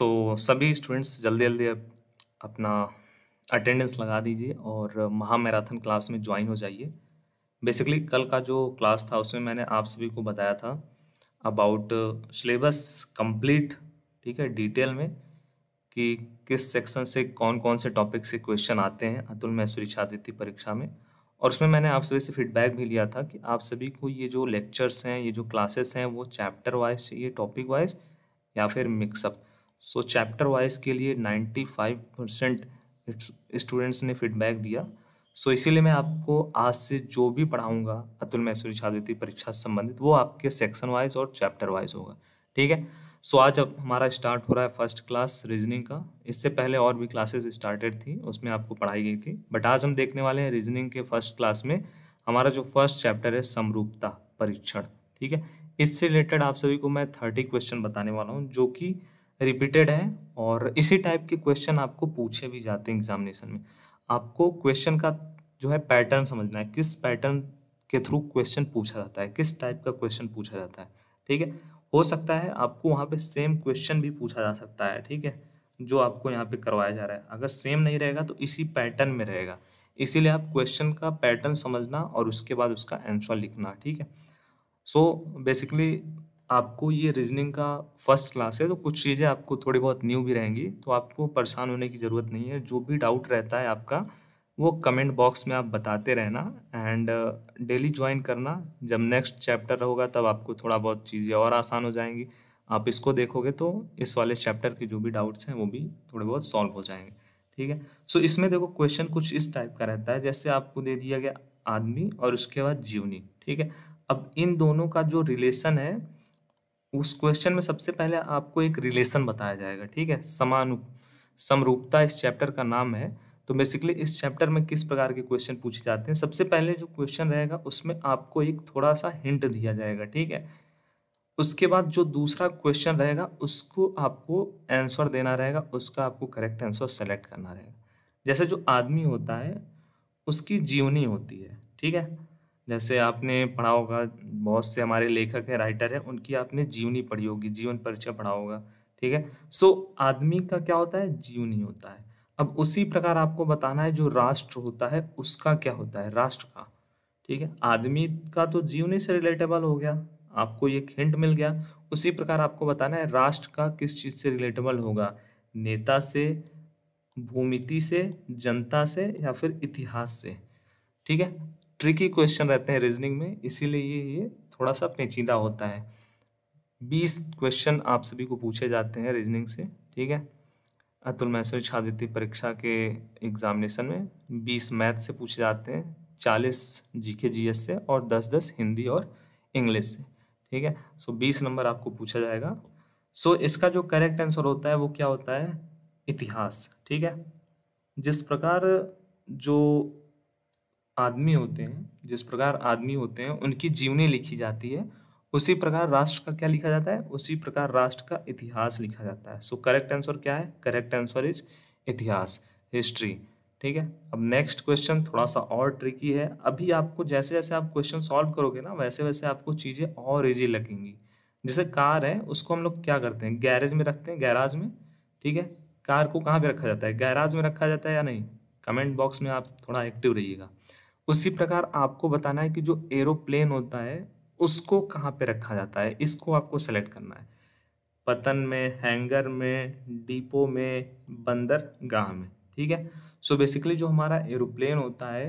सो so, सभी students जल्दी जल्दी अपना अटेंडेंस लगा दीजिए और महा मैराथन क्लास में ज्वाइन हो जाइए बेसिकली कल का जो क्लास था उसमें मैंने आप सभी को बताया था अबाउट सिलेबस कंप्लीट ठीक है डिटेल में कि किस सेक्शन से कौन कौन से टॉपिक से क्वेश्चन आते हैं अतुल मैसूरी छात्रवृत्ति परीक्षा में और उसमें मैंने आप सभी से फीडबैक भी लिया था कि आप सभी को ये जो लेक्चर्स हैं ये जो क्लासेस हैं वो चैप्टर वाइज चाहिए टॉपिक वाइज या फिर मिक्सअप सो चैप्टर वाइज के लिए नाइन्टी फाइव परसेंट स्टूडेंट्स ने फीडबैक दिया सो so, इसीलिए मैं आपको आज से जो भी पढ़ाऊंगा अतुल मैसूरी छात्रवृत्ति परीक्षा से संबंधित वो आपके सेक्शन वाइज और चैप्टर वाइज होगा ठीक है सो so, आज अब हमारा स्टार्ट हो रहा है फर्स्ट क्लास रीजनिंग का इससे पहले और भी क्लासेस स्टार्टेड थी उसमें आपको पढ़ाई गई थी बट आज हम देखने वाले हैं रीजनिंग के फर्स्ट क्लास में हमारा जो फर्स्ट चैप्टर है समरूपता परीक्षण ठीक है इससे रिलेटेड आप सभी को मैं थर्टी क्वेश्चन बताने वाला हूँ जो कि रिपीटेड है और इसी टाइप के क्वेश्चन आपको पूछे भी जाते हैं एग्जामिनेशन में आपको क्वेश्चन का जो है पैटर्न समझना है किस पैटर्न के थ्रू क्वेश्चन पूछा जाता है किस टाइप का क्वेश्चन पूछा जाता है ठीक है हो सकता है आपको वहाँ पे सेम क्वेश्चन भी पूछा जा सकता है ठीक है जो आपको यहाँ पे करवाया जा रहा है अगर सेम नहीं रहेगा तो इसी पैटर्न में रहेगा इसीलिए आप क्वेश्चन का पैटर्न समझना और उसके बाद उसका आंसर लिखना ठीक है सो बेसिकली आपको ये रीजनिंग का फर्स्ट क्लास है तो कुछ चीज़ें आपको थोड़ी बहुत न्यू भी रहेंगी तो आपको परेशान होने की ज़रूरत नहीं है जो भी डाउट रहता है आपका वो कमेंट बॉक्स में आप बताते रहना एंड डेली ज्वाइन करना जब नेक्स्ट चैप्टर होगा तब आपको थोड़ा बहुत चीज़ें और आसान हो जाएंगी आप इसको देखोगे तो इस वाले चैप्टर के जो भी डाउट्स हैं वो भी थोड़े बहुत सॉल्व हो जाएंगे ठीक है सो so, इसमें देखो क्वेश्चन कुछ इस टाइप का रहता है जैसे आपको दे दिया गया आदमी और उसके बाद जीवनी ठीक है अब इन दोनों का जो रिलेशन है उस क्वेश्चन में सबसे पहले आपको एक रिलेशन बताया जाएगा ठीक है समानु समरूपता इस चैप्टर का नाम है तो बेसिकली इस चैप्टर में किस प्रकार के क्वेश्चन पूछे जाते हैं सबसे पहले जो क्वेश्चन रहेगा उसमें आपको एक थोड़ा सा हिंट दिया जाएगा ठीक है उसके बाद जो दूसरा क्वेश्चन रहेगा उसको आपको आंसर देना रहेगा उसका आपको करेक्ट आंसर सेलेक्ट करना रहेगा जैसे जो आदमी होता है उसकी जीवनी होती है ठीक है जैसे आपने पढ़ा होगा बहुत से हमारे लेखक हैं राइटर हैं उनकी आपने जीवनी पढ़ी होगी जीवन परिचय पढ़ा होगा ठीक है सो आदमी का क्या होता है जीवनी होता है अब उसी प्रकार आपको बताना है जो राष्ट्र होता है उसका क्या होता है राष्ट्र का ठीक है आदमी का तो जीवनी से रिलेटेबल हो गया आपको ये हिंट मिल गया उसी प्रकार आपको बताना है राष्ट्र का किस चीज़ से रिलेटेबल होगा नेता से भूमिति से जनता से या फिर इतिहास से ठीक है ट्रिकी क्वेश्चन रहते हैं रीजनिंग में इसीलिए ये ये थोड़ा सा पेचीदा होता है बीस क्वेश्चन आप सभी को पूछे जाते हैं रीजनिंग से ठीक है अतुल मैसूरी छात्रवृत्ति परीक्षा के एग्जामिनेशन में बीस मैथ से पूछे जाते हैं चालीस जी के जी एस से और दस दस हिंदी और इंग्लिश से ठीक है सो बीस नंबर आपको पूछा जाएगा सो इसका जो करेक्ट आंसर होता है वो क्या होता है इतिहास ठीक है जिस प्रकार जो आदमी होते हैं जिस प्रकार आदमी होते हैं उनकी जीवनी लिखी जाती है उसी प्रकार राष्ट्र का क्या लिखा जाता है उसी प्रकार राष्ट्र का इतिहास लिखा जाता है सो करेक्ट आंसर क्या है करेक्ट आंसर इज इतिहास हिस्ट्री ठीक है अब नेक्स्ट क्वेश्चन थोड़ा सा और ट्रिकी है अभी आपको जैसे जैसे आप क्वेश्चन सॉल्व करोगे ना वैसे वैसे आपको चीज़ें और इजी लगेंगी जैसे कार है उसको हम लोग क्या करते हैं गैरेज में रखते हैं गैराज में ठीक है कार को कहाँ पे रखा जाता है गैराज में रखा जाता है या नहीं कमेंट बॉक्स में आप थोड़ा एक्टिव रहिएगा उसी प्रकार आपको बताना है कि जो एरोप्लेन होता है उसको कहाँ पे रखा जाता है इसको आपको सेलेक्ट करना है पतन में हैंगर में डिपो में बंदरगाह में ठीक है सो so बेसिकली जो हमारा एरोप्लेन होता है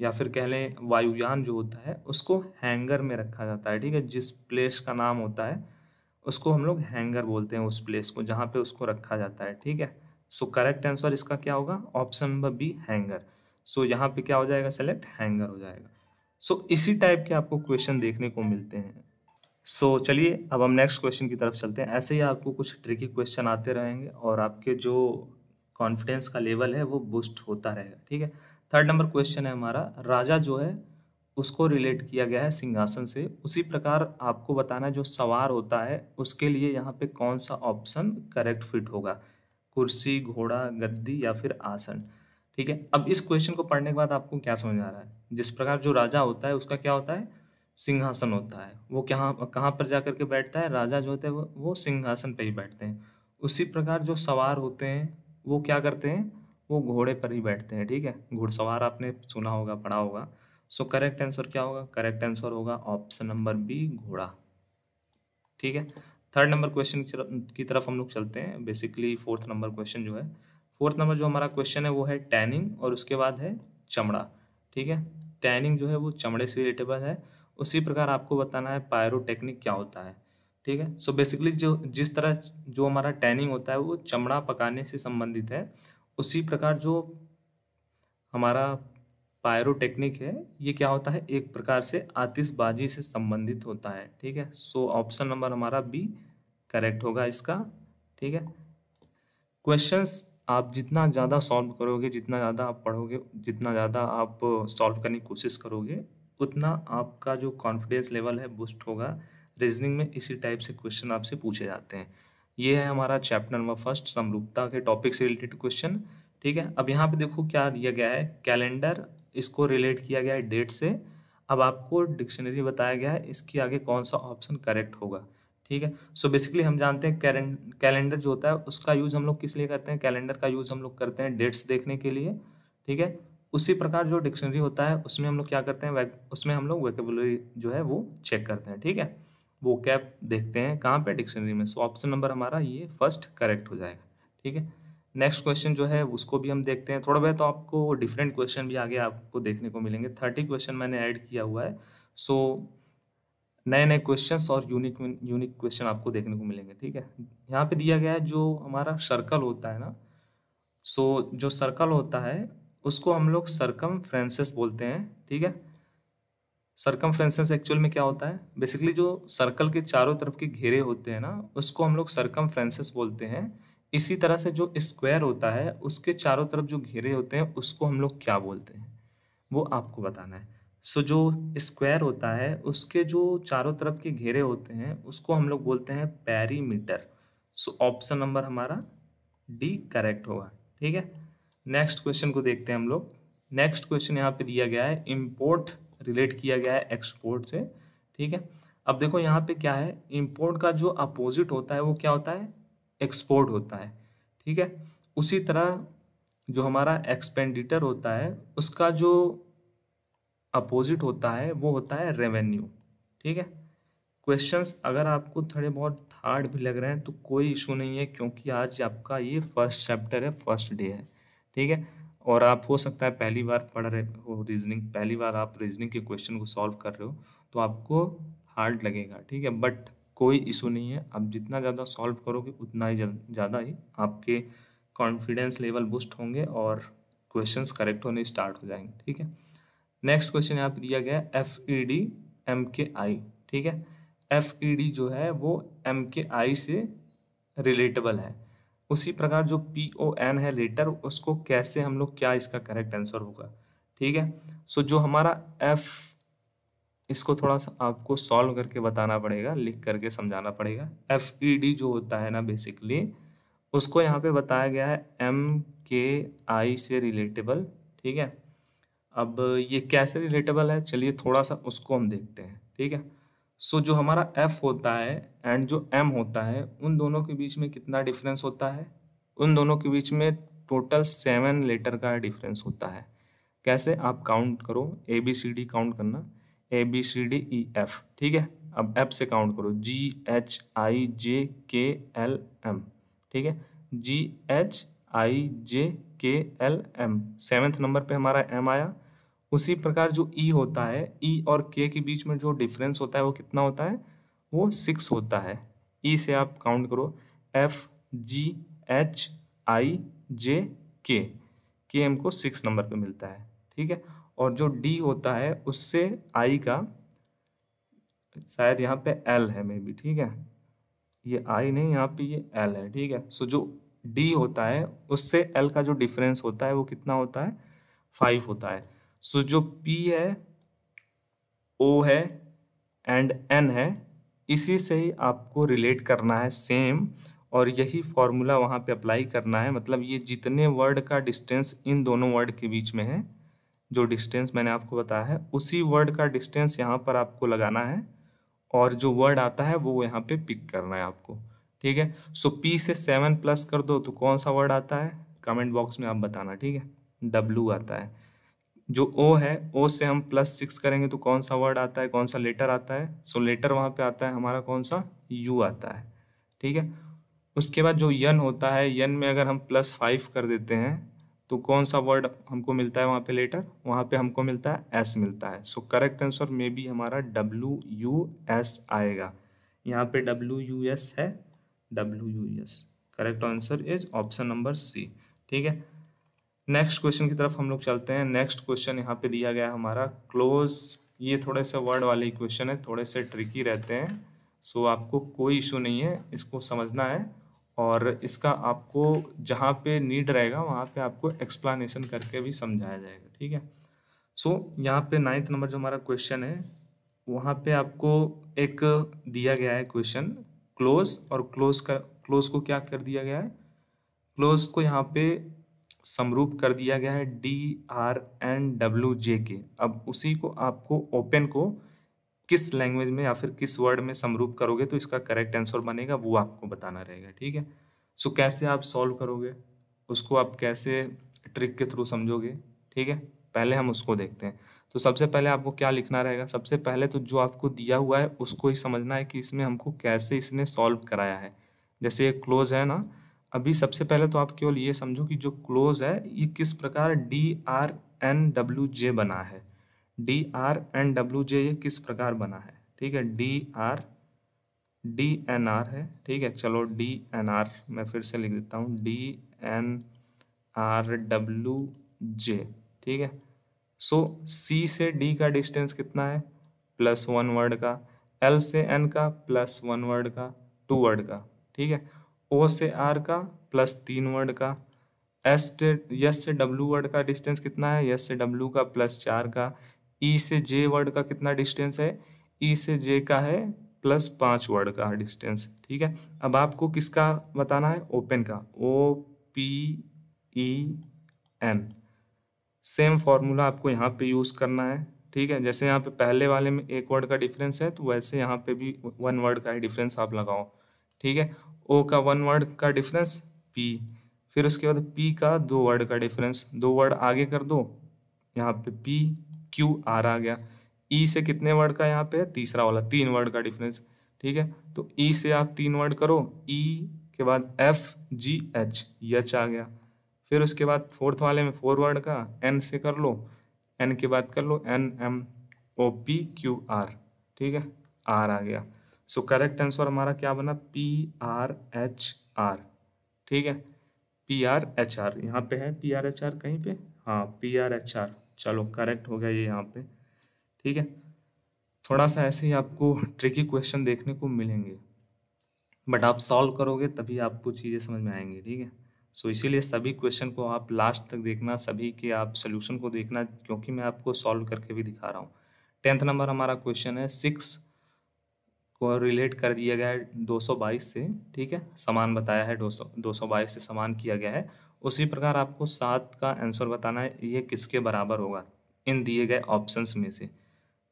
या फिर कह लें वायुयान जो होता है उसको हैंगर में रखा जाता है ठीक है जिस प्लेस का नाम होता है उसको हम लोग हैंगर बोलते हैं उस प्लेस को जहाँ पे उसको रखा जाता है ठीक है सो करेक्ट आंसर इसका क्या होगा option number B hanger so so, यहाँ पे क्या हो जाएगा सेलेक्ट हैंगर हो जाएगा सो so, इसी टाइप के आपको क्वेश्चन देखने को मिलते हैं सो so, चलिए अब हम नेक्स्ट क्वेश्चन की तरफ चलते हैं ऐसे ही आपको कुछ ट्रिकी क्वेश्चन आते रहेंगे और आपके जो कॉन्फिडेंस का लेवल है वो बूस्ट होता रहेगा ठीक है थर्ड नंबर क्वेश्चन है हमारा राजा जो है उसको रिलेट किया गया है सिंहासन से उसी प्रकार आपको बताना है जो सवार होता है उसके लिए यहाँ पे कौन सा ऑप्शन करेक्ट फिट होगा कुर्सी घोड़ा गद्दी या फिर आसन ठीक है अब इस क्वेश्चन को पढ़ने के बाद आपको क्या समझ आ रहा है जिस प्रकार जो राजा होता है उसका क्या होता है सिंहासन होता है वो कहाँ कहाँ पर जा करके बैठता है राजा जो होते हैं वो, वो सिंहासन पर ही बैठते हैं उसी प्रकार जो सवार होते हैं वो क्या करते हैं वो घोड़े पर ही बैठते हैं ठीक है घुड़सवार आपने सुना होगा पढ़ा होगा सो करेक्ट आंसर क्या होगा करेक्ट आंसर होगा ऑप्शन नंबर बी घोड़ा ठीक है थर्ड नंबर क्वेश्चन की तरफ हम लोग चलते हैं बेसिकली फोर्थ नंबर क्वेश्चन जो है फोर्थ नंबर जो हमारा क्वेश्चन है वो है टैनिंग और उसके बाद है चमड़ा ठीक है टैनिंग जो है वो चमड़े से रिलेटेबल है उसी प्रकार आपको बताना है पायरोटेक्निक क्या होता है ठीक है सो बेसिकली जो जिस तरह जो हमारा टैनिंग होता है वो चमड़ा पकाने से संबंधित है उसी प्रकार जो हमारा पायरोटेक्निक है ये क्या होता है एक प्रकार से आतिशबाजी से संबंधित होता है ठीक है सो ऑप्शन नंबर हमारा बी करेक्ट होगा इसका ठीक है क्वेश्चंस आप जितना ज़्यादा सॉल्व करोगे जितना ज़्यादा आप पढ़ोगे जितना ज़्यादा आप सॉल्व करने की कोशिश करोगे उतना आपका जो कॉन्फिडेंस लेवल है बूस्ट होगा रीजनिंग में इसी टाइप से क्वेश्चन आपसे पूछे जाते हैं ये है हमारा चैप्टर नंबर फर्स्ट समरूपता के टॉपिक से रिलेटेड क्वेश्चन ठीक है अब यहाँ पे देखो क्या दिया गया है कैलेंडर इसको रिलेट किया गया है डेट से अब आपको डिक्शनरी बताया गया है इसके आगे कौन सा ऑप्शन करेक्ट होगा ठीक है सो so बेसिकली हम जानते हैं कैलेंडर जो होता है उसका यूज़ हम लोग किस लिए करते हैं कैलेंडर का यूज़ हम लोग करते हैं डेट्स देखने के लिए ठीक है उसी प्रकार जो डिक्शनरी होता है उसमें हम लोग क्या करते हैं उसमें हम लोग वेकेबुलरी जो है वो चेक करते हैं ठीक है वो कैप देखते हैं कहाँ पे डिक्शनरी में सो ऑप्शन नंबर हमारा ये फर्स्ट करेक्ट हो जाएगा ठीक है नेक्स्ट क्वेश्चन जो है उसको भी हम देखते हैं थोड़ा बहुत तो आपको डिफरेंट क्वेश्चन भी आगे आपको देखने को मिलेंगे थर्टी क्वेश्चन मैंने ऐड किया हुआ है सो नए नए क्वेश्चंस और यूनिक यूनिक क्वेश्चन आपको देखने को मिलेंगे ठीक है यहाँ पे दिया गया है जो हमारा सर्कल होता है ना सो जो सर्कल होता है उसको हम लोग फ्रेंसेस बोलते हैं ठीक है सरकम फ्रेंसेस एक्चुअल में क्या होता है बेसिकली जो सर्कल के चारों तरफ के घेरे होते हैं ना उसको हम लोग फ्रेंसेस बोलते हैं इसी तरह से जो स्क्वायर होता है उसके चारों तरफ जो घेरे होते हैं उसको हम लोग क्या बोलते हैं वो आपको बताना है सो जो स्क्वायर होता है उसके जो चारों तरफ के घेरे होते हैं उसको हम लोग बोलते हैं पैरीमीटर सो ऑप्शन नंबर हमारा डी करेक्ट होगा ठीक है नेक्स्ट क्वेश्चन को देखते हैं हम लोग नेक्स्ट क्वेश्चन यहाँ पे दिया गया है इम्पोर्ट रिलेट किया गया है एक्सपोर्ट से ठीक है अब देखो यहाँ पे क्या है इम्पोर्ट का जो अपोजिट होता है वो क्या होता है एक्सपोर्ट होता है ठीक है उसी तरह जो हमारा एक्सपेंडिटर होता है उसका जो अपोजिट होता है वो होता है रेवेन्यू ठीक है क्वेश्चंस अगर आपको थोड़े बहुत हार्ड भी लग रहे हैं तो कोई इशू नहीं है क्योंकि आज आपका ये फर्स्ट चैप्टर है फर्स्ट डे है ठीक है और आप हो सकता है पहली बार पढ़ रहे हो रीजनिंग पहली बार आप रीजनिंग के क्वेश्चन को सॉल्व कर रहे हो तो आपको हार्ड लगेगा ठीक है बट कोई इशू नहीं है आप जितना ज़्यादा सॉल्व करोगे उतना ही ज़्यादा ही आपके कॉन्फिडेंस लेवल बूस्ट होंगे और क्वेश्चंस करेक्ट होने स्टार्ट हो जाएंगे ठीक है नेक्स्ट क्वेश्चन यहाँ पे दिया गया है एफ ई डी एम के आई ठीक है एफ ई डी जो है वो एम के आई से रिलेटेबल है उसी प्रकार जो पी ओ एन है लेटर उसको कैसे हम लोग क्या इसका करेक्ट आंसर होगा ठीक है सो जो हमारा एफ इसको थोड़ा सा आपको सॉल्व करके बताना पड़ेगा लिख करके समझाना पड़ेगा एफ ई डी जो होता है ना बेसिकली उसको यहाँ पे बताया गया है एम के आई से रिलेटेबल ठीक है अब ये कैसे रिलेटेबल है चलिए थोड़ा सा उसको हम देखते हैं ठीक है सो so, जो हमारा एफ होता है एंड जो एम होता है उन दोनों के बीच में कितना डिफरेंस होता है उन दोनों के बीच में टोटल सेवन लेटर का डिफरेंस होता है कैसे आप काउंट करो A B C D count करना A B C D E F ठीक है अब एफ से काउंट करो जी एच आई जे के एल एम ठीक है जी एच आई जे के एल एम सेवेंथ नंबर पे हमारा एम आया उसी प्रकार जो ई e होता है ई e और के के बीच में जो डिफरेंस होता है वो कितना होता है वो सिक्स होता है ई e से आप काउंट करो एफ जी एच आई जे के के को सिक्स नंबर पे मिलता है ठीक है और जो डी होता है उससे आई का शायद यहाँ पे एल है मे बी ठीक है ये आई नहीं यहाँ पे ये एल है ठीक है सो जो डी होता है उससे एल का जो डिफरेंस होता है वो कितना होता है फाइव होता है सो जो P है O है एंड N है इसी से ही आपको रिलेट करना है सेम और यही फॉर्मूला वहाँ पे अप्लाई करना है मतलब ये जितने वर्ड का डिस्टेंस इन दोनों वर्ड के बीच में है जो डिस्टेंस मैंने आपको बताया है उसी वर्ड का डिस्टेंस यहाँ पर आपको लगाना है और जो वर्ड आता है वो यहाँ पे पिक करना है आपको ठीक है सो पी से सेवन प्लस कर दो तो कौन सा वर्ड आता है कमेंट बॉक्स में आप बताना ठीक है डब्लू आता है जो ओ है ओ से हम प्लस सिक्स करेंगे तो कौन सा वर्ड आता है कौन सा लेटर आता है सो लेटर वहाँ पे आता है हमारा कौन सा यू आता है ठीक है उसके बाद जो यन होता है यन में अगर हम प्लस फाइव कर देते हैं तो कौन सा वर्ड हमको मिलता है वहाँ पे लेटर वहाँ पे हमको मिलता है एस मिलता है so correct answer maybe हमारा डब्ल्यू यू एस आएगा यहाँ पे डब्ल्यू यू एस है W U S correct answer is option number C ठीक है नेक्स्ट क्वेश्चन की तरफ हम लोग चलते हैं नेक्स्ट क्वेश्चन यहाँ पे दिया गया हमारा क्लोज ये थोड़े से वर्ड वाले क्वेश्चन है थोड़े से ट्रिकी रहते हैं सो आपको कोई इशू नहीं है इसको समझना है और इसका आपको जहाँ पे नीड रहेगा वहाँ पे आपको एक्सप्लानेशन करके भी समझाया जाएगा ठीक है सो so, यहाँ पे नाइन्थ नंबर जो हमारा क्वेश्चन है वहाँ पे आपको एक दिया गया है क्वेश्चन क्लोज और क्लोज का क्लोज को क्या कर दिया गया है क्लोज को यहाँ पे समरूप कर दिया गया है D R N W J K अब उसी को आपको ओपन को किस लैंग्वेज में या फिर किस वर्ड में समरूप करोगे तो इसका करेक्ट आंसर बनेगा वो आपको बताना रहेगा ठीक है सो कैसे आप सॉल्व करोगे उसको आप कैसे ट्रिक के थ्रू समझोगे ठीक है पहले हम उसको देखते हैं तो सबसे पहले आपको क्या लिखना रहेगा सबसे पहले तो जो आपको दिया हुआ है उसको ही समझना है कि इसमें हमको कैसे इसने सॉल्व कराया है जैसे ये क्लोज है ना अभी सबसे पहले तो आप केवल ये समझो कि जो क्लोज है ये किस प्रकार D R N W J बना है D R N W J ये किस प्रकार बना है ठीक है D R D N R है ठीक है चलो डी एन आर मैं फिर से लिख देता हूँ D N R W J ठीक है सो सी से डी का डिस्टेंस कितना है प्लस वन वर्ड का एल से एन का प्लस वन वर्ड का टू वर्ड का ठीक है ओ से आर का प्लस तीन वर्ड का एस से यस से डब्लू वर्ड का डिस्टेंस कितना है यस से डब्लू का प्लस चार का ई e से जे वर्ड का कितना डिस्टेंस है ई e से जे का है प्लस पाँच वर्ड का डिस्टेंस ठीक है अब आपको किसका बताना है ओपन का O P E N same formula आपको यहाँ पे यूज़ करना है ठीक है जैसे यहाँ पे पहले वाले में एक वर्ड का डिफरेंस है तो वैसे यहाँ पे भी वन वर्ड का ही डिफरेंस आप लगाओ ठीक है ओ का वन वर्ड का डिफरेंस पी फिर उसके बाद पी का दो वर्ड का डिफरेंस दो वर्ड आगे कर दो यहाँ पे पी क्यू आर आ गया ई e से कितने वर्ड का यहाँ पे तीसरा वाला तीन वर्ड का डिफरेंस ठीक है तो ई e से आप तीन वर्ड करो ई e के बाद एफ जी एच यच आ गया फिर उसके बाद फोर्थ वाले में फोर वर्ड का एन से कर लो एन के बाद कर लो N M O P Q R ठीक है आर आ गया सो करेक्ट आंसर हमारा क्या बना पी आर एच आर ठीक है पी आर एच आर यहाँ पे है पी आर एच आर कहीं पे हाँ पी आर एच आर चलो करेक्ट हो गया ये यहाँ पे ठीक है थोड़ा सा ऐसे ही आपको ट्रिकी क्वेश्चन देखने को मिलेंगे बट आप सॉल्व करोगे तभी आपको चीज़ें समझ में आएंगी ठीक है सो so, इसीलिए सभी क्वेश्चन को आप लास्ट तक देखना सभी के आप सोल्यूशन को देखना क्योंकि मैं आपको सॉल्व करके भी दिखा रहा हूँ टेंथ नंबर हमारा क्वेश्चन है सिक्स को रिलेट कर दिया गया है बाईस से ठीक है समान बताया है सौ बाईस से समान किया गया है उसी प्रकार आपको सात का आंसर बताना है ये किसके बराबर होगा इन दिए गए ऑप्शंस में से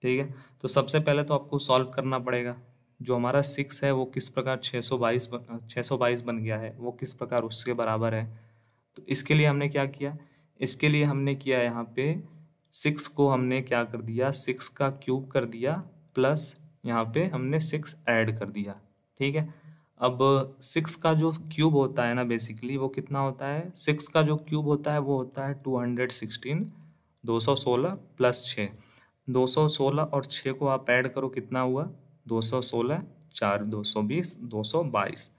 ठीक है तो सबसे पहले तो आपको सॉल्व करना पड़ेगा जो हमारा सिक्स है वो किस प्रकार छः सौ बाईस छः सौ बाईस बन गया है वो किस प्रकार उसके बराबर है तो इसके लिए हमने क्या किया इसके लिए हमने किया यहाँ पे सिक्स को हमने क्या कर दिया सिक्स का क्यूब कर दिया प्लस यहाँ पे हमने सिक्स ऐड कर दिया ठीक है अब सिक्स का जो क्यूब होता है ना बेसिकली वो कितना होता है सिक्स का जो क्यूब होता है वो होता है टू हंड्रेड सिक्सटीन दो सौ सोलह प्लस छः दो सौ सोलह और छः को आप ऐड करो कितना हुआ दो सौ सोलह चार दो सौ बीस दो सौ बाईस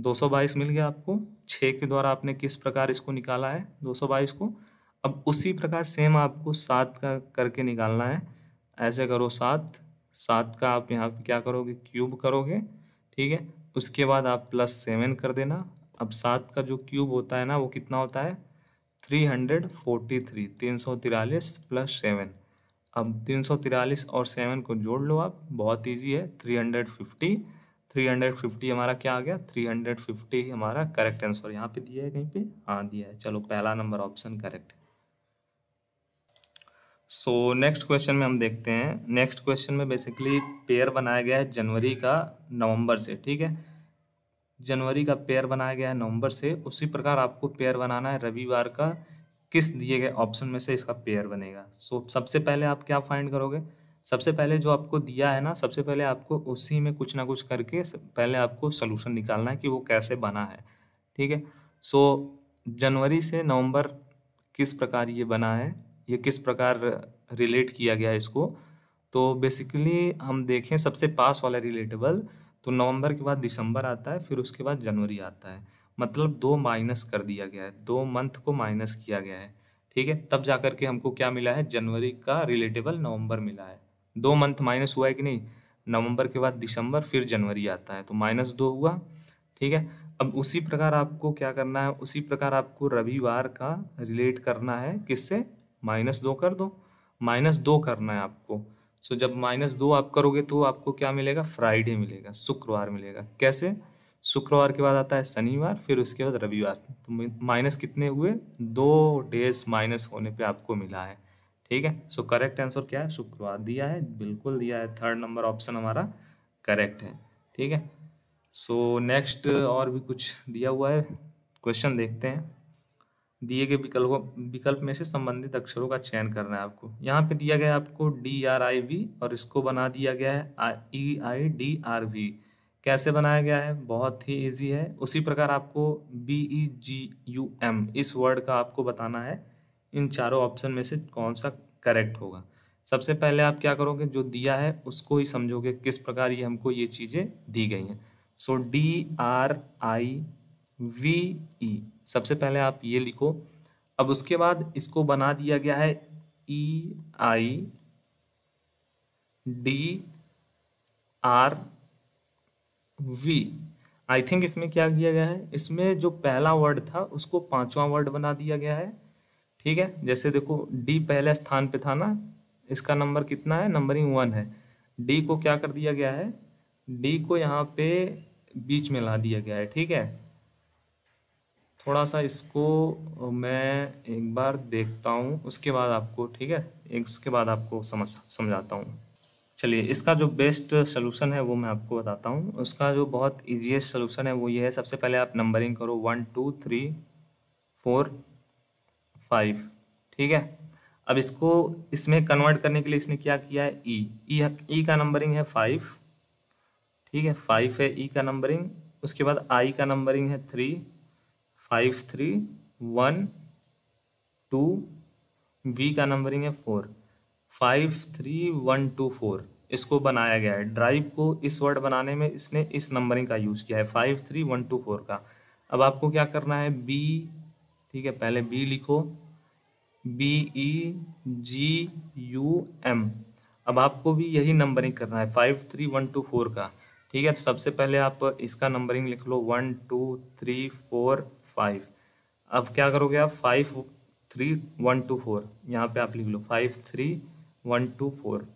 दो सौ बाईस मिल गया आपको छः के द्वारा आपने किस प्रकार इसको निकाला है दो सौ बाईस को अब उसी प्रकार सेम आपको सात का करके निकालना है ऐसे करो सात सात का आप यहाँ पे क्या करोगे क्यूब करोगे ठीक है उसके बाद आप प्लस सेवन कर देना अब सात का जो क्यूब होता है ना वो कितना होता है थ्री हंड्रेड फोर्टी थ्री तीन सौ तिरालीस प्लस सेवन अब तीन सौ तिरालीस और सेवन को जोड़ लो आप बहुत ईजी है three hundred fifty three hundred fifty हमारा क्या आ गया थ्री हंड्रेड फिफ्टी हमारा करेक्ट आंसर यहाँ पे दिया है कहीं पे हाँ दिया है चलो पहला नंबर option correct so next question में हम देखते हैं नेक्स्ट क्वेश्चन में बेसिकली पेयर बनाया गया है जनवरी का नवंबर से ठीक है जनवरी का पेयर बनाया गया है नवंबर से उसी प्रकार आपको पेयर बनाना है रविवार का किस दिए गए ऑप्शन में से इसका पेयर बनेगा सो so, सबसे पहले आप क्या फाइंड करोगे सबसे पहले जो आपको दिया है ना सबसे पहले आपको उसी में कुछ ना कुछ करके पहले आपको सोल्यूशन निकालना है कि वो कैसे बना है ठीक है सो so, जनवरी से नवंबर किस प्रकार ये बना है ये किस प्रकार रिलेट किया गया है इसको तो बेसिकली हम देखें सबसे पास वाला रिलेटेबल तो नवंबर के बाद दिसंबर आता है फिर उसके बाद जनवरी आता है मतलब दो माइनस कर दिया गया है दो मंथ को माइनस किया गया है ठीक है तब जा कर के हमको क्या मिला है जनवरी का रिलेटेबल नवंबर मिला है दो मंथ माइनस हुआ है कि नहीं नवंबर के बाद दिसंबर फिर जनवरी आता है तो माइनस दो हुआ ठीक है अब उसी प्रकार आपको क्या करना है उसी प्रकार आपको रविवार का रिलेट करना है किससे माइनस दो कर दो माइनस दो करना है आपको सो जब माइनस दो आप करोगे तो आपको क्या मिलेगा फ्राइडे मिलेगा शुक्रवार मिलेगा कैसे शुक्रवार के बाद आता है शनिवार फिर उसके बाद रविवार तो माइनस कितने हुए दो डेज माइनस होने पे आपको मिला है ठीक है सो करेक्ट आंसर क्या है शुक्रवार दिया है बिल्कुल दिया है थर्ड नंबर ऑप्शन हमारा करेक्ट है ठीक है सो नेक्स्ट और भी कुछ दिया हुआ है क्वेश्चन देखते हैं दिए गए विकल्प विकल्प में से संबंधित अक्षरों का चयन करना है आपको यहाँ पे दिया गया है आपको डी आर आई वी और इसको बना दिया गया है E I D R V कैसे बनाया गया है बहुत ही इजी है उसी प्रकार आपको B E G U M इस वर्ड का आपको बताना है इन चारों ऑप्शन में से कौन सा करेक्ट होगा सबसे पहले आप क्या करोगे जो दिया है उसको ही समझोगे किस प्रकार ये हमको ये चीज़ें दी गई हैं so D R I V E सबसे पहले आप ये लिखो अब उसके बाद इसको बना दिया गया है E I D R V I think इसमें क्या किया गया है इसमें जो पहला वर्ड था उसको पांचवा वर्ड बना दिया गया है ठीक है जैसे देखो डी पहले स्थान पे था ना इसका नंबर कितना है नंबरिंग वन है डी को क्या कर दिया गया है डी को यहाँ पे बीच में ला दिया गया है ठीक है थोड़ा सा इसको मैं एक बार देखता हूँ उसके बाद आपको ठीक है एक उसके बाद आपको समझ समझाता हूँ चलिए इसका जो बेस्ट सोलूशन है वो मैं आपको बताता हूँ उसका जो बहुत ईजीएस्ट सोल्यूशन है वो ये है सबसे पहले आप नंबरिंग करो one two three four five ठीक है अब इसको इसमें कन्वर्ट करने के लिए इसने क्या किया है ई ई ई का नंबरिंग है फाइव ठीक है फाइव है ई e का नंबरिंग उसके बाद आई का नंबरिंग है three five three one two V का नंबरिंग है four five three one two four इसको बनाया गया है ड्राइव को इस वर्ड बनाने में इसने इस नंबरिंग का यूज़ किया है five three one two four का अब आपको क्या करना है बी ठीक है पहले बी लिखो B E G U M अब आपको भी यही नंबरिंग करना है five three one two four का ठीक है तो सबसे पहले आप इसका नंबरिंग लिख लो one two three four five अब क्या करोगे आप five three one two four यहाँ पे आप लिख लो five three one two four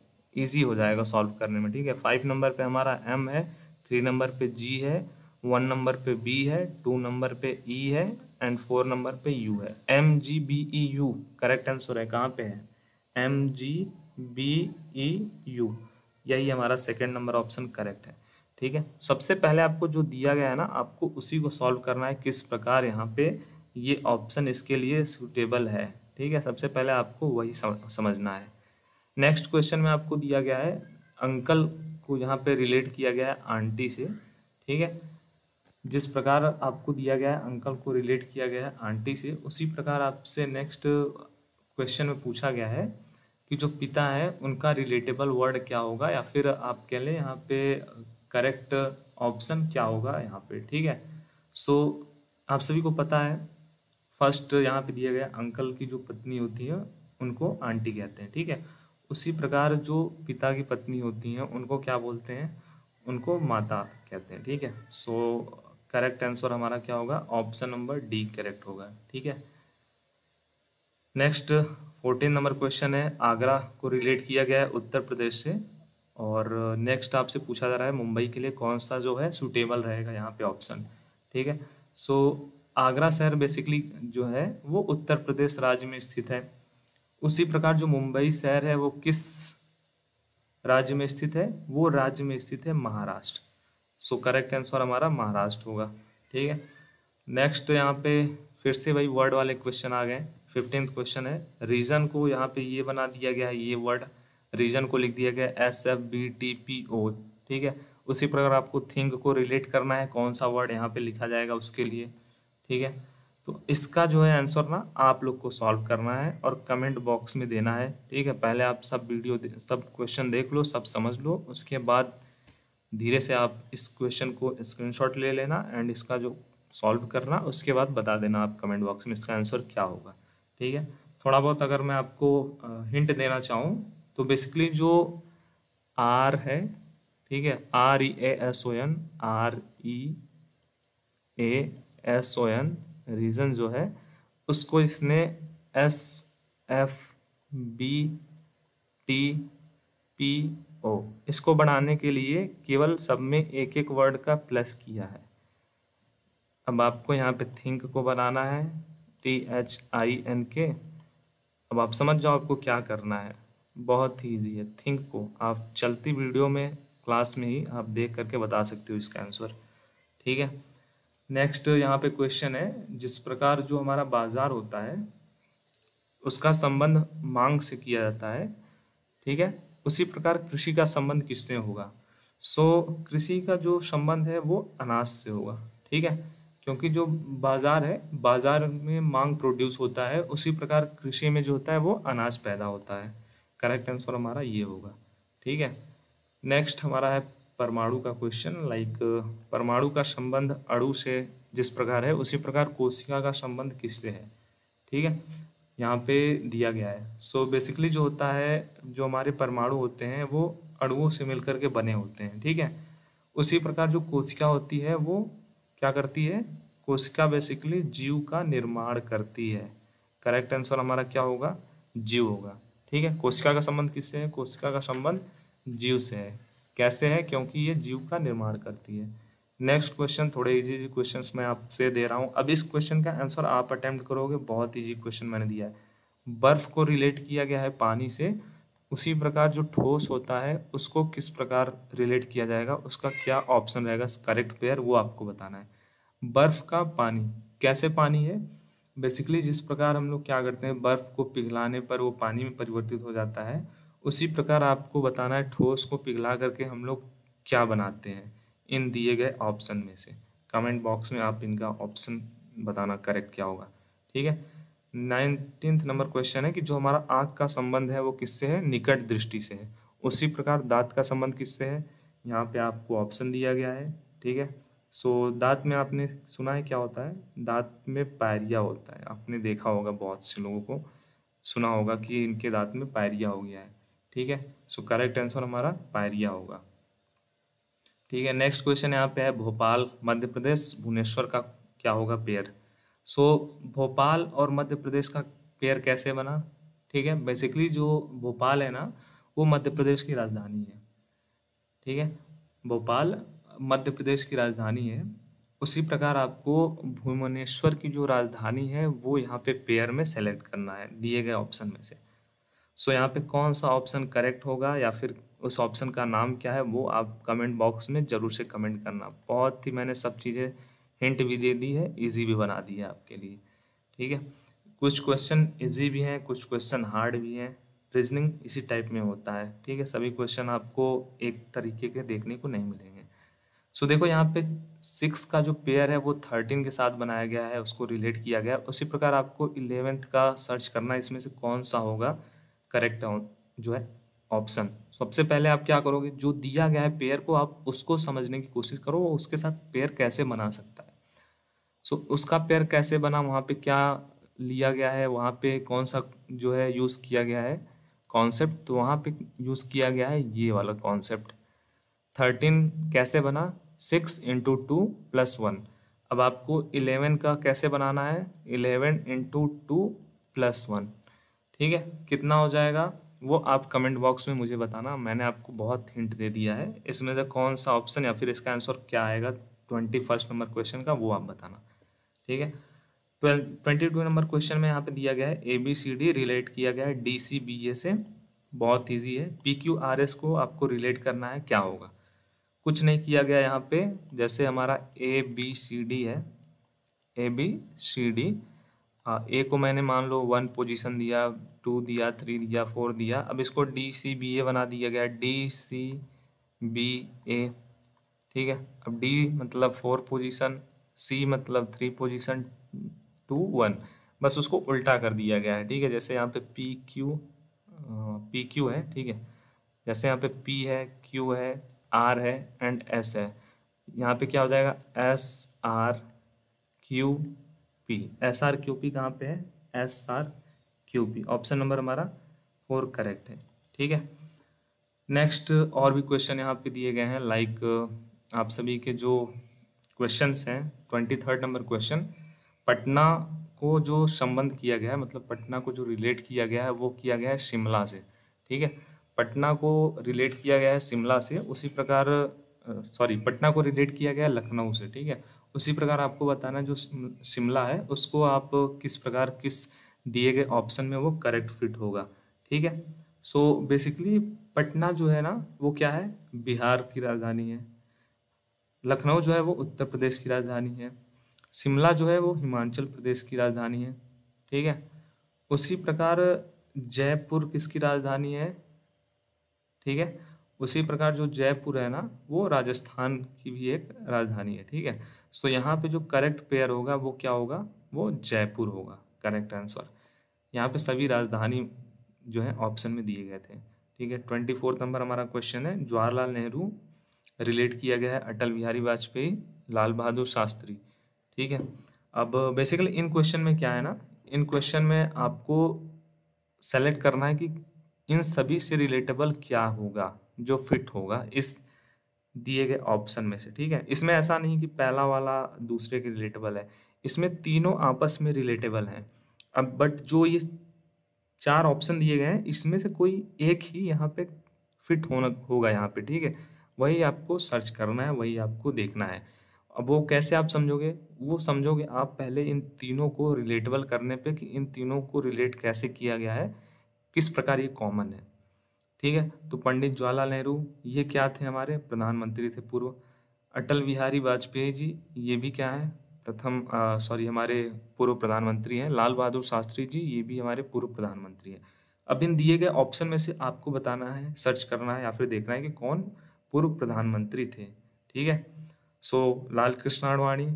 easy हो जाएगा सॉल्व करने में ठीक है फाइव नंबर पे हमारा एम है थ्री नंबर पे जी है वन नंबर पे बी है टू नंबर पे ई e है एंड फोर नंबर पे यू है M G B E U correct answer है कहाँ पे है M G B E U यही हमारा सेकेंड नंबर ऑप्शन करेक्ट है ठीक है सबसे पहले आपको जो दिया गया है ना आपको उसी को सॉल्व करना है किस प्रकार यहाँ पे ये ऑप्शन इसके लिए सूटेबल है ठीक है सबसे पहले आपको वही समझना है नेक्स्ट क्वेश्चन में आपको दिया गया है अंकल को यहाँ पे रिलेट किया गया है आंटी से ठीक है जिस प्रकार आपको दिया गया है अंकल को रिलेट किया गया है आंटी से उसी प्रकार आपसे नेक्स्ट क्वेश्चन में पूछा गया है कि जो पिता है उनका रिलेटेबल वर्ड क्या होगा या फिर आप कह लें यहाँ पे करेक्ट ऑप्शन क्या होगा यहाँ पे ठीक है सो so, आप सभी को पता है फर्स्ट यहाँ पे दिया गया अंकल की जो पत्नी होती है उनको आंटी कहते हैं ठीक है उसी प्रकार जो पिता की पत्नी होती हैं उनको क्या बोलते हैं उनको माता कहते हैं ठीक है सो करेक्ट आंसर हमारा क्या होगा ऑप्शन नंबर डी करेक्ट होगा ठीक है नेक्स्ट फोर्टीन नंबर क्वेश्चन है आगरा को रिलेट किया गया है उत्तर प्रदेश से और नेक्स्ट आपसे पूछा जा रहा है मुंबई के लिए कौन सा जो है सूटेबल रहेगा यहाँ पे ऑप्शन ठीक है सो आगरा शहर बेसिकली जो है वो उत्तर प्रदेश राज्य में स्थित है उसी प्रकार जो मुंबई शहर है वो किस राज्य में स्थित है वो राज्य में स्थित है महाराष्ट्र सो करेक्ट आंसर हमारा महाराष्ट्र होगा ठीक है नेक्स्ट यहाँ पे फिर से वही वर्ड वाले क्वेश्चन आ गए फिफ्टींथ क्वेश्चन है रीज़न को यहाँ पे ये बना दिया गया है ये वर्ड रीजन को लिख दिया गया S F B T P O ठीक है उसी प्रकार आपको थिंग को रिलेट करना है कौन सा वर्ड यहाँ पे लिखा जाएगा उसके लिए ठीक है तो इसका जो है आंसर ना आप लोग को सॉल्व करना है और कमेंट बॉक्स में देना है ठीक है पहले आप सब वीडियो सब क्वेश्चन देख लो सब समझ लो उसके बाद धीरे से आप इस क्वेश्चन को स्क्रीनशॉट ले लेना एंड इसका जो सॉल्व करना उसके बाद बता देना आप कमेंट बॉक्स में इसका आंसर क्या होगा ठीक है थोड़ा बहुत अगर मैं आपको हिंट देना चाहूँ तो बेसिकली जो आर है ठीक है R E A S O N R E A S O N reason जो है उसको इसने S F B T P O इसको बनाने के लिए केवल सब में एक एक वर्ड का प्लस किया है अब आपको यहाँ पे थिंक को बनाना है टी एच आई एन के अब आप समझ जाओ आपको क्या करना है बहुत ही ईजी है थिंक को आप चलती वीडियो में क्लास में ही आप देख करके बता सकते हो इसका आंसर ठीक है नेक्स्ट यहाँ पे क्वेश्चन है जिस प्रकार जो हमारा बाजार होता है उसका संबंध मांग से किया जाता है ठीक है उसी प्रकार कृषि का संबंध किससे होगा सो so, कृषि का जो संबंध है वो अनाज से होगा ठीक है क्योंकि जो बाजार है बाजार में मांग प्रोड्यूस होता है उसी प्रकार कृषि में जो होता है वो अनाज पैदा होता है करेक्ट आंसर हमारा ये होगा ठीक है नेक्स्ट हमारा है परमाणु का क्वेश्चन लाइक परमाणु का संबंध अड़ु से जिस प्रकार है उसी प्रकार कोशिका का संबंध किससे है ठीक है यहाँ पे दिया गया है सो so बेसिकली जो होता है जो हमारे परमाणु होते हैं वो अड़ुओं से मिलकर के बने होते हैं ठीक है उसी प्रकार जो कोशिका होती है वो क्या करती है कोशिका बेसिकली जीव का निर्माण करती है करेक्ट आंसर हमारा क्या होगा जीव होगा ठीक है कोशिका का संबंध किससे है कोशिका का संबंध जीव से है कैसे है क्योंकि ये जीव का निर्माण करती है नेक्स्ट क्वेश्चन थोड़े इजी इजी क्वेश्चन मैं आपसे दे रहा हूँ अब इस क्वेश्चन का आंसर आप अटेम्प्ट करोगे बहुत इजी क्वेश्चन मैंने दिया है बर्फ को रिलेट किया गया है पानी से उसी प्रकार जो ठोस होता है उसको किस प्रकार रिलेट किया जाएगा उसका क्या ऑप्शन रहेगा करेक्ट पेयर वो आपको बताना है बर्फ का पानी कैसे पानी है बेसिकली जिस प्रकार हम लोग क्या करते हैं बर्फ़ को पिघलाने पर वो पानी में परिवर्तित हो जाता है उसी प्रकार आपको बताना है ठोस को पिघला करके हम लोग क्या बनाते हैं इन दिए गए ऑप्शन में से कमेंट बॉक्स में आप इनका ऑप्शन बताना करेक्ट क्या होगा ठीक है नाइनटीन्थ नंबर क्वेश्चन है कि जो हमारा आँख का संबंध है वो किससे है निकट दृष्टि से है उसी प्रकार दांत का संबंध किससे है यहाँ पे आपको ऑप्शन दिया गया है ठीक है सो so, दांत में आपने सुना है क्या होता है दांत में पायरिया होता है आपने देखा होगा बहुत से लोगों को सुना होगा कि इनके दांत में पायरिया हो गया है ठीक है सो करेक्ट आंसर हमारा पायरिया होगा ठीक है नेक्स्ट क्वेश्चन यहाँ पे है भोपाल मध्य प्रदेश भुवनेश्वर का क्या होगा पेयर सो so, भोपाल और मध्य प्रदेश का पेयर कैसे बना ठीक है बेसिकली जो भोपाल है ना वो मध्य प्रदेश की राजधानी है ठीक है भोपाल मध्य प्रदेश की राजधानी है उसी प्रकार आपको भुवनेश्वर की जो राजधानी है वो यहाँ पे पेयर में सेलेक्ट करना है दिए गए ऑप्शन में से सो so, यहाँ पे कौन सा ऑप्शन करेक्ट होगा या फिर उस ऑप्शन का नाम क्या है वो आप कमेंट बॉक्स में ज़रूर से कमेंट करना बहुत ही मैंने सब चीज़ें हिंट भी दे दी है इजी भी बना दी है आपके लिए ठीक है कुछ क्वेश्चन इजी भी हैं कुछ क्वेश्चन हार्ड भी हैं रीजनिंग इसी टाइप में होता है ठीक है सभी क्वेश्चन आपको एक तरीके के देखने को नहीं मिलेंगे सो देखो यहाँ पे सिक्स का जो पेयर है वो थर्टीन के साथ बनाया गया है उसको रिलेट किया गया उसी प्रकार आपको इलेवेंथ का सर्च करना है इसमें से कौन सा होगा करेक्ट जो है ऑप्शन सबसे पहले आप क्या करोगे जो दिया गया है पेयर को आप उसको समझने की कोशिश करो उसके साथ पेयर कैसे बना सकता है सो उसका पेयर कैसे बना वहाँ पे क्या लिया गया है वहाँ पे कौन सा जो है यूज़ किया गया है कॉन्सेप्ट तो वहाँ पे यूज़ किया गया है ये वाला कॉन्सेप्ट थर्टीन कैसे बना six into two plus one अब आपको इलेवन का कैसे बनाना है eleven into two plus one ठीक है कितना हो जाएगा वो आप कमेंट बॉक्स में मुझे बताना मैंने आपको बहुत हिंट दे दिया है इसमें से कौन सा ऑप्शन या फिर इसका आंसर क्या आएगा ट्वेंटी फर्स्ट नंबर क्वेश्चन का वो आप बताना ठीक है ट्वेंटी टू नंबर क्वेश्चन में यहाँ पे दिया गया है A B C D relate किया गया है डी सी बी ए से बहुत ईजी है पी क्यू आर एस को आपको रिलेट करना है क्या होगा कुछ नहीं किया गया यहाँ पे जैसे हमारा ए बी सी डी है A B C D A को मैंने मान लो वन पोजीशन दिया टू दिया थ्री दिया फोर दिया अब इसको डी सी बी ए बना दिया गया डी सी बी ए ठीक है अब डी मतलब फोर पोजीशन सी मतलब थ्री पोजीशन टू वन बस उसको उल्टा कर दिया गया है ठीक है जैसे यहाँ पे पी क्यू पी क्यू है ठीक है जैसे यहाँ पे पी है क्यू है आर है एंड एस है यहाँ पे क्या हो जाएगा S R Q P S R Q P कहाँ पे है S R Q P option number हमारा फोर करेक्ट है ठीक है नेक्स्ट और भी क्वेश्चन यहाँ पे दिए गए हैं लाइक uh, आप सभी के जो क्वेश्चंस हैं twenty third number question Patna को जो संबंध किया गया है मतलब पटना को जो रिलेट किया गया है वो किया गया है शिमला से ठीक है पटना को रिलेट किया गया है शिमला से उसी प्रकार सॉरी पटना को रिलेट किया गया है लखनऊ से ठीक है उसी प्रकार आपको बताना जो शिमला है उसको आप किस प्रकार किस दिए गए ऑप्शन में वो करेक्ट फिट होगा ठीक है सो बेसिकली पटना जो है ना वो क्या है बिहार की राजधानी है लखनऊ जो है वो उत्तर प्रदेश की राजधानी है शिमला जो है वो हिमाचल प्रदेश की राजधानी है ठीक है उसी प्रकार जयपुर किसकी राजधानी है ठीक है उसी प्रकार जो जयपुर है ना वो राजस्थान की भी एक राजधानी है ठीक है सो यहाँ पे जो करेक्ट पेयर होगा वो क्या होगा वो जयपुर होगा करेक्ट आंसर यहाँ पे सभी राजधानी जो है ऑप्शन में दिए गए थे ठीक है ट्वेंटी फोर्थ नंबर हमारा क्वेश्चन है जवाहरलाल नेहरू रिलेट किया गया है अटल बिहारी वाजपेयी लाल बहादुर शास्त्री ठीक है अब बेसिकली इन क्वेश्चन में क्या है ना इन क्वेश्चन में आपको सेलेक्ट करना है कि इन सभी से रिलेटेबल क्या होगा जो फिट होगा इस दिए गए ऑप्शन में से ठीक है इसमें ऐसा नहीं कि पहला वाला दूसरे के रिलेटेबल है इसमें तीनों आपस में रिलेटेबल हैं अब बट जो ये चार ऑप्शन दिए गए हैं इसमें से कोई एक ही यहाँ पे फिट होना होगा यहाँ पे ठीक है वही आपको सर्च करना है वही आपको देखना है अब वो कैसे आप समझोगे वो समझोगे आप पहले इन तीनों को रिलेटेबल करने पे कि इन तीनों को रिलेट कैसे किया गया है किस प्रकार ये कॉमन है ठीक है तो पंडित जवाहरलाल नेहरू ये क्या थे हमारे प्रधानमंत्री थे पूर्व अटल बिहारी वाजपेयी जी ये भी क्या है प्रथम सॉरी हमारे पूर्व प्रधानमंत्री हैं लाल बहादुर शास्त्री जी ये भी हमारे पूर्व प्रधानमंत्री हैं अब इन दिए गए ऑप्शन में से आपको बताना है सर्च करना है या फिर देखना है कि कौन पूर्व प्रधानमंत्री थे ठीक है so so, Lal Krishna Advani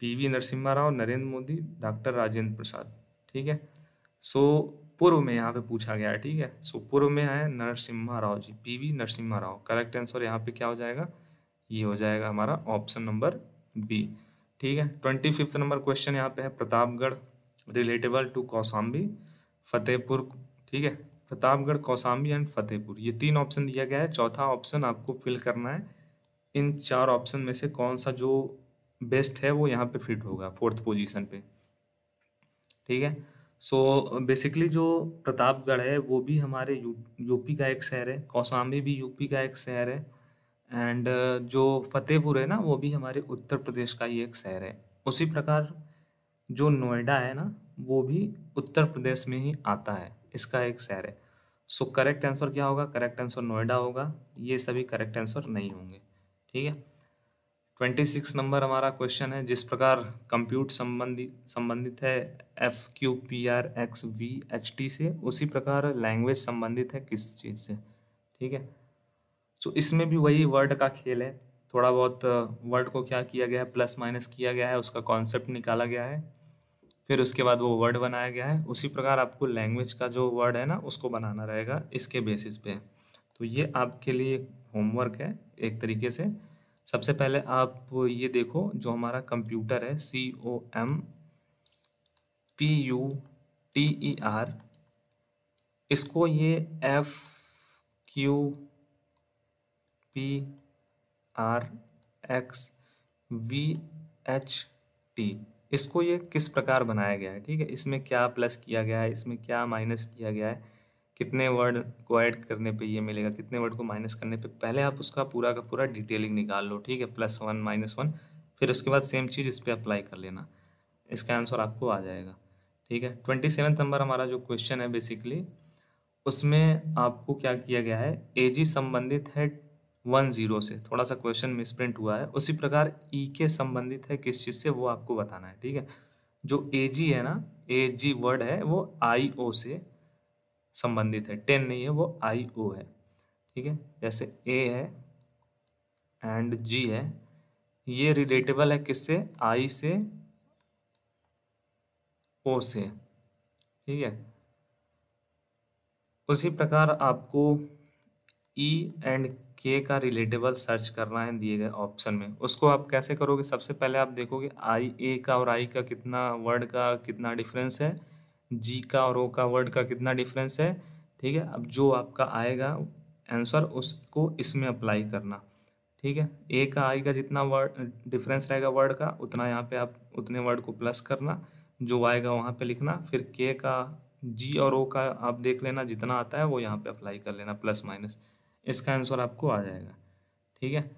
P V Narasimha Rao Narendra Modi doctor Rajendra Prasad ठीक है सो so, पूर्व में यहाँ पे पूछा गया है ठीक है सो पूर्व में है Narasimha Rao ji P V Narasimha Rao correct answer यहाँ पे क्या हो जाएगा ये हो जाएगा हमारा ऑप्शन नंबर बी ठीक है ट्वेंटी फिफ्थ नंबर क्वेश्चन यहाँ पे है प्रतापगढ़ रिलेटेबल टू कौसाम्बी फतेहपुर ठीक है प्रतापगढ़ कौसाम्बी एंड फतेहपुर ये तीन ऑप्शन दिया गया है चौथा ऑप्शन आपको फिल करना है इन चार ऑप्शन में से कौन सा जो बेस्ट है वो यहाँ पे फिट होगा फोर्थ पोजीशन पे ठीक है सो so, बेसिकली जो प्रतापगढ़ है वो भी हमारे यू यूपी का एक शहर है कौसाम्बी भी यूपी का एक शहर है एंड जो फतेहपुर है ना वो भी हमारे उत्तर प्रदेश का ही एक शहर है उसी प्रकार जो नोएडा है ना वो भी उत्तर प्रदेश में ही आता है इसका एक शहर है सो करेक्ट आंसर क्या होगा करेक्ट आंसर नोएडा होगा ये सभी करेक्ट आंसर नहीं होंगे ठीक है ट्वेंटी सिक्स नंबर हमारा क्वेश्चन है जिस प्रकार कंप्यूट संबंधी संबंधित है F Q P R X V H T से उसी प्रकार लैंग्वेज संबंधित है किस चीज़ से ठीक है सो so, इसमें भी वही वर्ड का खेल है थोड़ा बहुत वर्ड uh, को क्या किया गया है प्लस माइनस किया गया है उसका कॉन्सेप्ट निकाला गया है फिर उसके बाद वो वर्ड बनाया गया है उसी प्रकार आपको लैंग्वेज का जो वर्ड है ना उसको बनाना रहेगा इसके बेसिस पे तो ये आपके लिए होमवर्क है एक तरीके से सबसे पहले आप ये देखो जो हमारा कंप्यूटर है C O M P U T E R इसको ये F Q P R X V H T इसको ये किस प्रकार बनाया गया है ठीक है इसमें क्या प्लस किया गया है इसमें क्या माइनस किया गया है कितने वर्ड को ऐड करने पे ये मिलेगा कितने वर्ड को माइनस करने पे पहले आप उसका पूरा का पूरा डिटेलिंग निकाल लो ठीक है प्लस वन माइनस वन फिर उसके बाद सेम चीज़ इस पर अप्लाई कर लेना इसका आंसर आपको आ जाएगा ठीक है ट्वेंटी सेवन्थ नंबर हमारा जो क्वेश्चन है बेसिकली उसमें आपको क्या किया गया है ए संबंधित है वन जीरो से थोड़ा सा क्वेश्चन मिसप्रिंट हुआ है उसी प्रकार ई e के संबंधित है किस चीज़ से वो आपको बताना है ठीक है जो ए जी है ना ए जी वर्ड है वो आई ओ से संबंधित है टेन नहीं है वो आई ओ है ठीक है जैसे ए है एंड जी है ये रिलेटेबल है किससे आई से ओ से ठीक है उसी प्रकार आपको ई एंड के का रिलेटेबल सर्च करना है दिए गए ऑप्शन में उसको आप कैसे करोगे सबसे पहले आप देखोगे आई ए का और आई का कितना वर्ड का कितना डिफरेंस है जी का और ओ का वर्ड का कितना डिफरेंस है ठीक है अब जो आपका आएगा आंसर उसको इसमें अप्लाई करना ठीक है ए का आई का जितना वर्ड डिफरेंस रहेगा वर्ड का उतना यहाँ पे आप उतने वर्ड को प्लस करना जो आएगा वहाँ पे लिखना फिर के का जी और ओ का आप देख लेना जितना आता है वो यहाँ पे अप्लाई कर लेना प्लस माइनस इसका आंसर आपको आ जाएगा ठीक है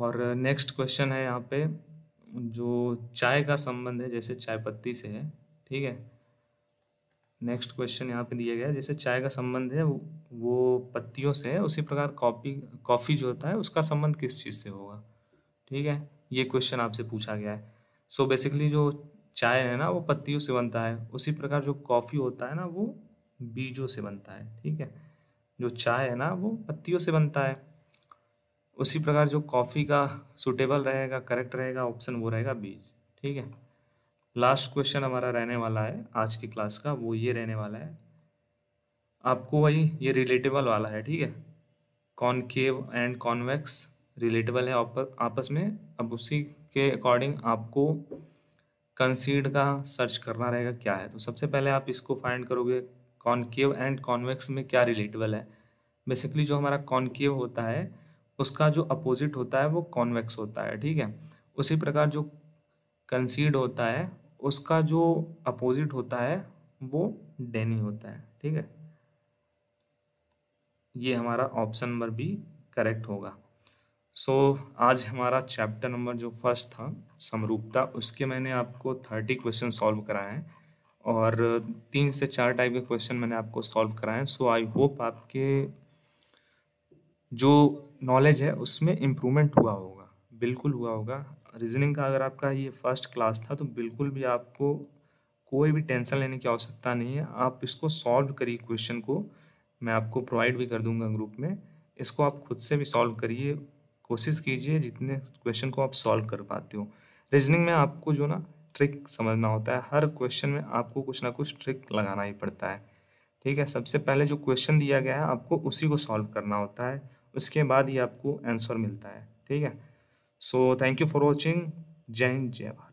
और नेक्स्ट क्वेश्चन है यहाँ पे जो चाय का संबंध है जैसे चाय पत्ती से है ठीक है नेक्स्ट क्वेश्चन यहाँ पे दिया गया है जैसे चाय का संबंध है वो पत्तियों से है उसी प्रकार कॉपी कॉफ़ी जो होता है उसका संबंध किस चीज़ से होगा ठीक है ये क्वेश्चन आपसे पूछा गया है सो so बेसिकली जो चाय है ना वो पत्तियों से बनता है उसी प्रकार जो कॉफ़ी होता है ना वो बीजों से बनता है ठीक है जो चाय है ना वो पत्तियों से बनता है उसी प्रकार जो कॉफ़ी का सुटेबल रहेगा करेक्ट रहेगा ऑप्शन वो रहेगा बीज ठीक है लास्ट क्वेश्चन हमारा रहने वाला है आज की क्लास का वो ये रहने वाला है आपको वही ये रिलेटेबल वाला है ठीक है कॉनकेव एंड कॉन्वेक्स रिलेटेबल है आपस में अब उसी के अकॉर्डिंग आपको कंसीड का सर्च करना रहेगा क्या है तो सबसे पहले आप इसको फाइंड करोगे कॉनकेव एंड कॉन्वेक्स में क्या रिलेटेबल है बेसिकली जो हमारा कॉनकेव होता है उसका जो अपोजिट होता है वो कॉन्वेक्स होता है ठीक है उसी प्रकार जो कंसीड होता है उसका जो अपोजिट होता है वो डेनी होता है ठीक है ये हमारा ऑप्शन नंबर बी करेक्ट होगा सो so, आज हमारा चैप्टर नंबर जो फर्स्ट था समरूपता उसके मैंने आपको थर्टी क्वेश्चन सॉल्व कराए हैं और तीन से चार टाइप के क्वेश्चन मैंने आपको सॉल्व कराए हैं सो आई होप आपके जो नॉलेज है उसमें इम्प्रूवमेंट हुआ होगा बिल्कुल हुआ होगा रीजनिंग का अगर आपका ये फर्स्ट क्लास था तो बिल्कुल भी आपको कोई भी टेंशन लेने की आवश्यकता नहीं है आप इसको सॉल्व करिए क्वेश्चन को मैं आपको प्रोवाइड भी कर दूंगा ग्रुप में इसको आप खुद से भी सॉल्व करिए कोशिश कीजिए जितने क्वेश्चन को आप सॉल्व कर पाते हो रीजनिंग में आपको जो ना ट्रिक समझना होता है हर क्वेश्चन में आपको कुछ ना कुछ ट्रिक लगाना ही पड़ता है ठीक है सबसे पहले जो क्वेश्चन दिया गया है आपको उसी को सॉल्व करना होता है उसके बाद ही आपको आंसर मिलता है ठीक है So thank you for watching. Jain Jai